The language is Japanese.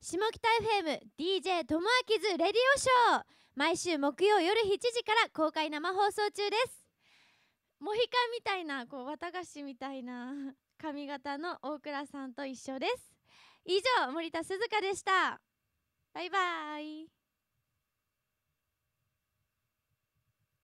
下北 FM DJ ともあきずレディオショー毎週木曜夜7時から公開生放送中ですモヒカンみたいなこう綿菓子みたいな 髪型の大倉さんと一緒です以上森田鈴香でしたバイバイ